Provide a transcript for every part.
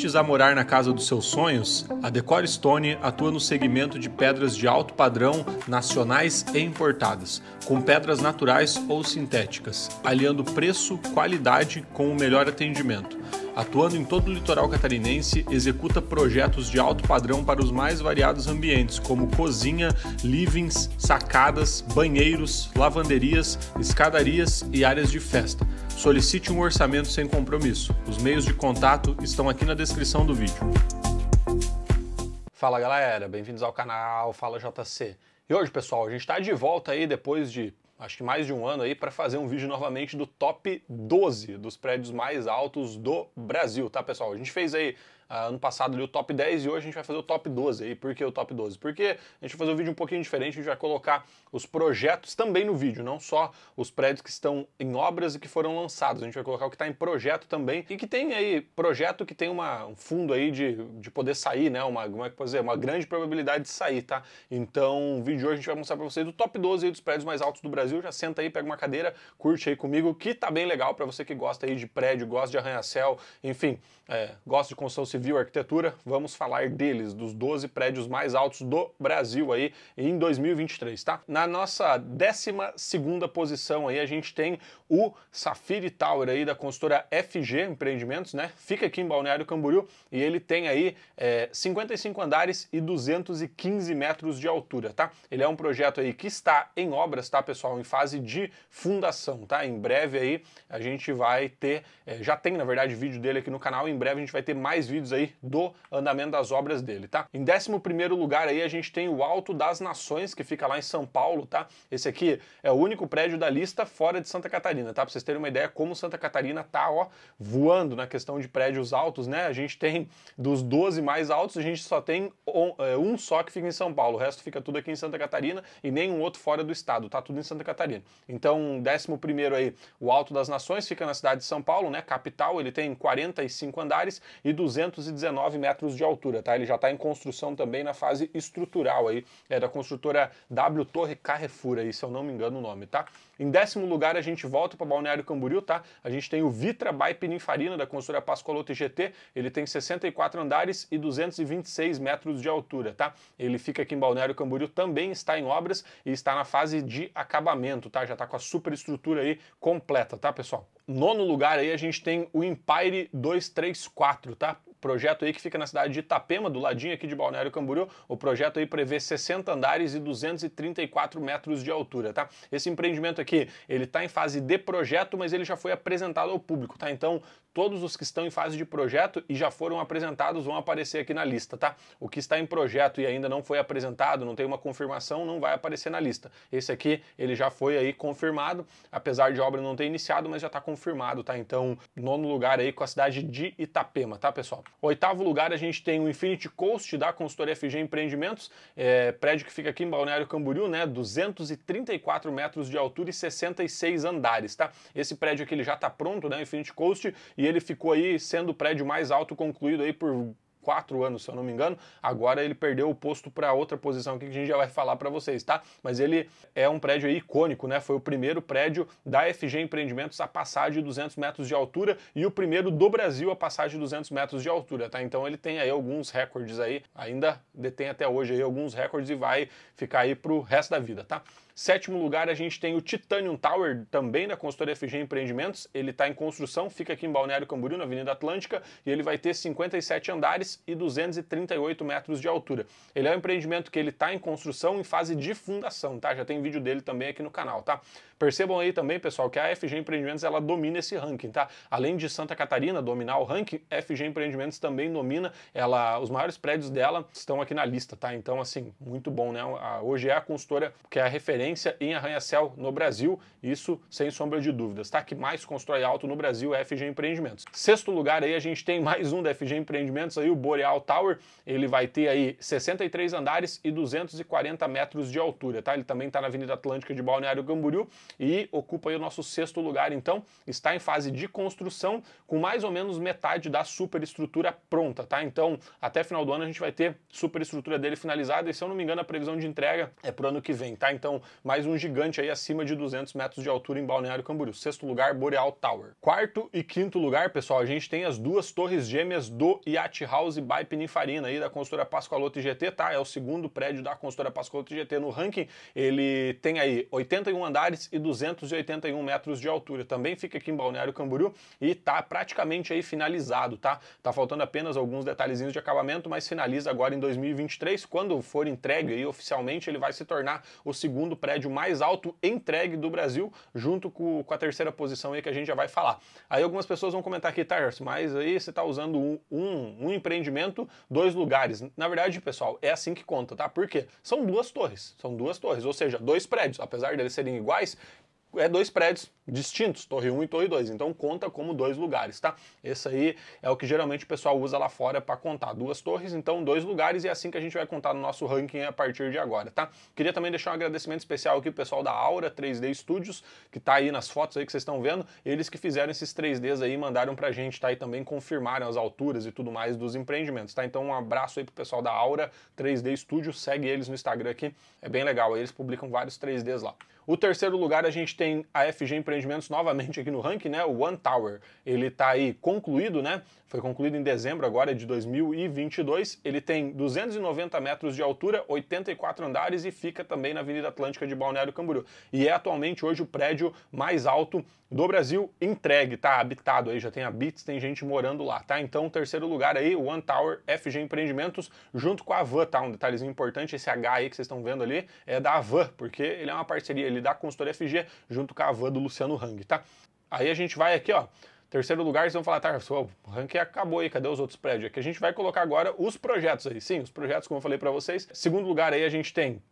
prestes a morar na casa dos seus sonhos, a Decor Stone atua no segmento de pedras de alto padrão nacionais e importadas, com pedras naturais ou sintéticas, aliando preço, qualidade com o melhor atendimento. Atuando em todo o litoral catarinense, executa projetos de alto padrão para os mais variados ambientes, como cozinha, livings, sacadas, banheiros, lavanderias, escadarias e áreas de festa. Solicite um orçamento sem compromisso. Os meios de contato estão aqui na descrição do vídeo. Fala galera, bem-vindos ao canal Fala JC. E hoje, pessoal, a gente está de volta aí depois de acho que mais de um ano aí, para fazer um vídeo novamente do top 12 dos prédios mais altos do Brasil, tá, pessoal? A gente fez aí ah, ano passado ali o top 10 e hoje a gente vai fazer o top 12. E por que o top 12? Porque a gente vai fazer um vídeo um pouquinho diferente, a gente vai colocar os projetos também no vídeo, não só os prédios que estão em obras e que foram lançados. A gente vai colocar o que está em projeto também e que tem aí projeto que tem uma, um fundo aí de, de poder sair, né? Uma, como é que pode dizer? Uma grande probabilidade de sair, tá? Então, o vídeo de hoje a gente vai mostrar para vocês o top 12 aí dos prédios mais altos do Brasil. Já senta aí, pega uma cadeira, curte aí comigo, que tá bem legal para você que gosta aí de prédio, gosta de arranha-céu, enfim, é, gosta de construção civil Civil Arquitetura, vamos falar deles, dos 12 prédios mais altos do Brasil aí em 2023, tá? Na nossa 12 segunda posição aí, a gente tem o Safiri Tower aí da consultora FG Empreendimentos, né? Fica aqui em Balneário Camboriú e ele tem aí é, 55 andares e 215 metros de altura, tá? Ele é um projeto aí que está em obras, tá, pessoal? Em fase de fundação, tá? Em breve aí a gente vai ter, é, já tem na verdade vídeo dele aqui no canal, em breve a gente vai ter mais vídeos aí do andamento das obras dele, tá? Em 11 lugar aí a gente tem o Alto das Nações, que fica lá em São Paulo, tá? Esse aqui é o único prédio da lista fora de Santa Catarina, tá? Pra vocês terem uma ideia como Santa Catarina tá, ó, voando na questão de prédios altos, né? A gente tem dos 12 mais altos, a gente só tem é, um só que fica em São Paulo, o resto fica tudo aqui em Santa Catarina e nenhum outro fora do estado, tá? Tudo em Santa Catarina. Então, 11 aí, o Alto das Nações fica na cidade de São Paulo, né? Capital, ele tem 45 andares e 200 219 metros de altura, tá? Ele já está em construção também na fase estrutural aí, é da construtora W Torre Carrefour aí, se eu não me engano o nome, tá? Em décimo lugar a gente volta para Balneário Camboriú, tá? A gente tem o Vitra by Pininfarina da construtora Pascoaloto GT, ele tem 64 andares e 226 metros de altura, tá? Ele fica aqui em Balneário Camboriú, também está em obras e está na fase de acabamento, tá? Já está com a superestrutura aí completa, tá, pessoal? Nono lugar aí a gente tem o Empire 234, tá? projeto aí que fica na cidade de Itapema, do ladinho aqui de Balneário Camboriú. O projeto aí prevê 60 andares e 234 metros de altura, tá? Esse empreendimento aqui, ele está em fase de projeto, mas ele já foi apresentado ao público, tá? Então, todos os que estão em fase de projeto e já foram apresentados vão aparecer aqui na lista, tá? O que está em projeto e ainda não foi apresentado, não tem uma confirmação, não vai aparecer na lista. Esse aqui, ele já foi aí confirmado, apesar de a obra não ter iniciado, mas já está confirmado, tá? Então, nono lugar aí com a cidade de Itapema, tá, pessoal? Oitavo lugar, a gente tem o Infinity Coast da consultoria FG Empreendimentos, é, prédio que fica aqui em Balneário Camboriú, né? 234 metros de altura e 66 andares, tá? Esse prédio aqui ele já está pronto, né? Infinity Coast, e ele ficou aí sendo o prédio mais alto concluído aí por quatro anos, se eu não me engano. Agora ele perdeu o posto para outra posição que a gente já vai falar para vocês, tá? Mas ele é um prédio icônico, né? Foi o primeiro prédio da FG Empreendimentos a passar de 200 metros de altura e o primeiro do Brasil a passar de 200 metros de altura, tá? Então ele tem aí alguns recordes aí, ainda detém até hoje aí alguns recordes e vai ficar aí para o resto da vida, tá? Sétimo lugar, a gente tem o Titanium Tower, também da consultoria FG Empreendimentos. Ele está em construção, fica aqui em Balneário Camboriú, na Avenida Atlântica, e ele vai ter 57 andares e 238 metros de altura. Ele é um empreendimento que ele está em construção em fase de fundação, tá? Já tem vídeo dele também aqui no canal, tá? Percebam aí também, pessoal, que a FG Empreendimentos ela domina esse ranking, tá? Além de Santa Catarina dominar o ranking, FG Empreendimentos também domina. Ela, os maiores prédios dela estão aqui na lista, tá? Então, assim, muito bom, né? Hoje é a consultora que é a referência falência em arranha-céu no Brasil, isso sem sombra de dúvidas, tá? Que mais constrói alto no Brasil é FG Empreendimentos. Sexto lugar aí a gente tem mais um da FG Empreendimentos aí, o Boreal Tower, ele vai ter aí 63 andares e 240 metros de altura, tá? Ele também está na Avenida Atlântica de Balneário Camboriú e ocupa aí o nosso sexto lugar, então está em fase de construção com mais ou menos metade da superestrutura pronta, tá? Então, até final do ano a gente vai ter superestrutura dele finalizada e se eu não me engano a previsão de entrega é pro ano que vem, tá? Então, mais um gigante aí acima de 200 metros de altura em Balneário Camboriú. Sexto lugar, Boreal Tower. Quarto e quinto lugar, pessoal, a gente tem as duas torres gêmeas do Yacht House by Pininfarina, aí da consultora Pascoaloto GT, tá? É o segundo prédio da consultora Pascoaloto GT no ranking. Ele tem aí 81 andares e 281 metros de altura. Também fica aqui em Balneário Camboriú e tá praticamente aí finalizado, tá? Tá faltando apenas alguns detalhezinhos de acabamento, mas finaliza agora em 2023. Quando for entregue aí oficialmente, ele vai se tornar o segundo prédio mais alto entregue do Brasil, junto com, com a terceira posição aí que a gente já vai falar. Aí algumas pessoas vão comentar aqui, Tyrus, mas aí você está usando um, um, um, empreendimento, dois lugares. Na verdade, pessoal, é assim que conta, tá? Por quê? São duas torres, são duas torres, ou seja, dois prédios. Apesar deles serem iguais, é dois prédios distintos, Torre 1 e Torre 2. Então conta como dois lugares, tá? Esse aí é o que geralmente o pessoal usa lá fora para contar duas torres, então dois lugares e é assim que a gente vai contar no nosso ranking a partir de agora, tá? Queria também deixar um agradecimento especial aqui pro pessoal da Aura 3D Studios, que tá aí nas fotos aí que vocês estão vendo, eles que fizeram esses 3Ds aí, mandaram pra gente, tá? E também confirmaram as alturas e tudo mais dos empreendimentos, tá? Então um abraço aí pro pessoal da Aura 3D Studios, segue eles no Instagram aqui, é bem legal, eles publicam vários 3Ds lá. O terceiro lugar a gente tem a FG Empreendimentos novamente aqui no ranking, né? O One Tower. Ele está aí concluído, né? Foi concluído em dezembro agora de 2022. Ele tem 290 metros de altura, 84 andares e fica também na Avenida Atlântica de Balneário Camboriú. E é atualmente hoje o prédio mais alto do Brasil entregue, tá? Habitado aí, já tem habits, tem gente morando lá, tá? Então, terceiro lugar aí, One Tower FG Empreendimentos, junto com a Van, tá? Um detalhezinho importante, esse H aí que vocês estão vendo ali é da Van, porque ele é uma parceria ali e da consultoria FG, junto com a van do Luciano Hang, tá? Aí a gente vai aqui, ó. Terceiro lugar, vocês vão falar, tá, o ranking acabou aí, cadê os outros prédios? Aqui a gente vai colocar agora os projetos aí. Sim, os projetos, como eu falei para vocês. Segundo lugar aí a gente tem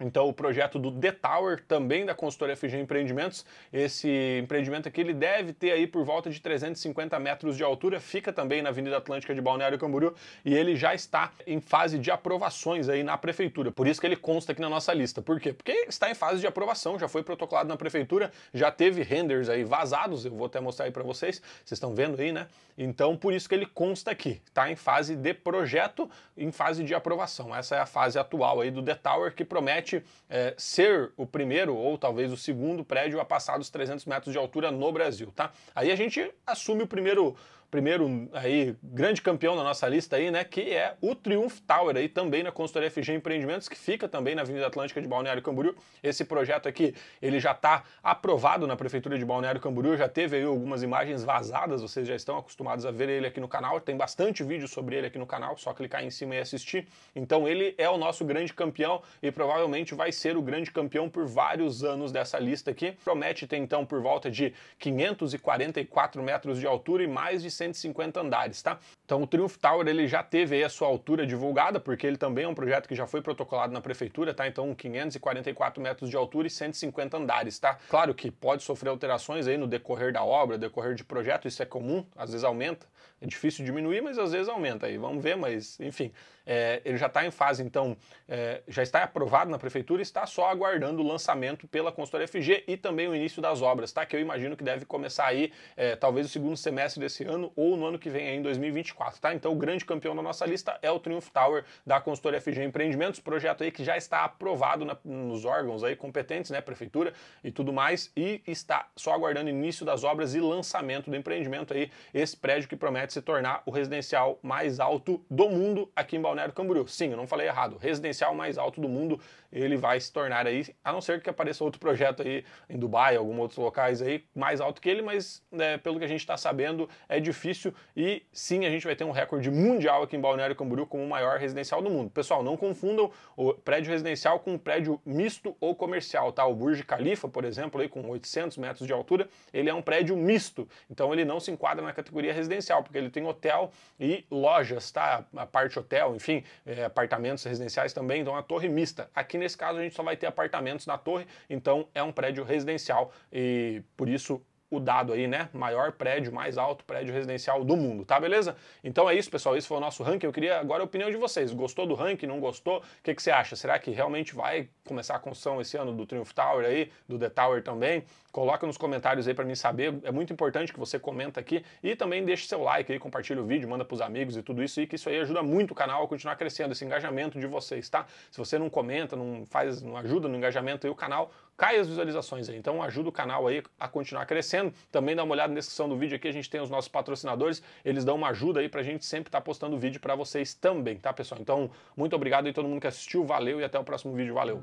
então, o projeto do The Tower, também da consultoria FG Empreendimentos, esse empreendimento aqui ele deve ter aí por volta de 350 metros de altura, fica também na Avenida Atlântica de Balneário Camboriú e ele já está em fase de aprovações aí na prefeitura. Por isso que ele consta aqui na nossa lista. Por quê? Porque está em fase de aprovação, já foi protocolado na prefeitura, já teve renders aí vazados, eu vou até mostrar aí para vocês, vocês estão vendo aí, né? Então, por isso que ele consta aqui, está em fase de projeto, em fase de aprovação. Essa é a fase atual aí do The Tower que promete promete é, ser o primeiro ou talvez o segundo prédio a passar dos 300 metros de altura no Brasil, tá? Aí a gente assume o primeiro primeiro aí grande campeão da nossa lista aí, né, que é o Triumph Tower aí também na consultoria FG Empreendimentos, que fica também na Avenida Atlântica de Balneário Camboriú. Esse projeto aqui, ele já está aprovado na prefeitura de Balneário Camboriú, já teve aí algumas imagens vazadas, vocês já estão acostumados a ver ele aqui no canal, tem bastante vídeo sobre ele aqui no canal, só clicar em cima e assistir. Então ele é o nosso grande campeão e provavelmente vai ser o grande campeão por vários anos dessa lista aqui. Promete ter então por volta de 544 metros de altura e mais de 150 andares, tá? Então o Triumph Tower ele já teve aí a sua altura divulgada, porque ele também é um projeto que já foi protocolado na prefeitura, tá? Então 544 metros de altura e 150 andares, tá? Claro que pode sofrer alterações aí no decorrer da obra, decorrer de projeto, isso é comum, às vezes aumenta, é difícil diminuir, mas às vezes aumenta aí, vamos ver, mas enfim, é, ele já está em fase, então, é, já está aprovado na prefeitura, está só aguardando o lançamento pela consultoria FG e também o início das obras, tá? Que eu imagino que deve começar aí, é, talvez o segundo semestre desse ano ou no ano que vem, aí, em 2024, tá? Então, o grande campeão da nossa lista é o Triumph Tower da consultoria FG Empreendimentos, projeto aí que já está aprovado na, nos órgãos aí competentes, né? Prefeitura e tudo mais, e está só aguardando o início das obras e lançamento do empreendimento aí, esse prédio que promete se tornar o residencial mais alto do mundo aqui em Balneário Balneário Camboriú. Sim, eu não falei errado. Residencial mais alto do mundo, ele vai se tornar aí, a não ser que apareça outro projeto aí em Dubai, alguns outros locais aí, mais alto que ele, mas né, pelo que a gente está sabendo, é difícil e sim, a gente vai ter um recorde mundial aqui em Balneário Camboriú como o maior residencial do mundo. Pessoal, não confundam o prédio residencial com um prédio misto ou comercial, tá? O Burj Khalifa, por exemplo, aí com 800 metros de altura, ele é um prédio misto, então ele não se enquadra na categoria residencial, porque ele tem hotel e lojas, tá? A parte hotel, enfim, é, apartamentos residenciais também, então a torre mista. Aqui nesse caso a gente só vai ter apartamentos na torre, então é um prédio residencial e por isso o dado aí, né? Maior prédio, mais alto prédio residencial do mundo, tá beleza? Então é isso, pessoal. Esse foi o nosso ranking. Eu queria agora a opinião de vocês. Gostou do ranking? Não gostou? O que, que você acha? Será que realmente vai começar a construção esse ano do Triumph Tower aí, do The Tower também? Coloca nos comentários aí para mim saber. É muito importante que você comenta aqui e também deixe seu like aí, compartilha o vídeo, manda pros amigos e tudo isso e que isso aí ajuda muito o canal a continuar crescendo, esse engajamento de vocês, tá? Se você não comenta, não faz, não ajuda no engajamento aí, o canal cai as visualizações aí. Então ajuda o canal aí a continuar crescendo. Também dá uma olhada na descrição do vídeo aqui, a gente tem os nossos patrocinadores, eles dão uma ajuda aí pra gente sempre estar tá postando vídeo para vocês também, tá, pessoal? Então, muito obrigado aí todo mundo que assistiu, valeu e até o próximo vídeo, valeu.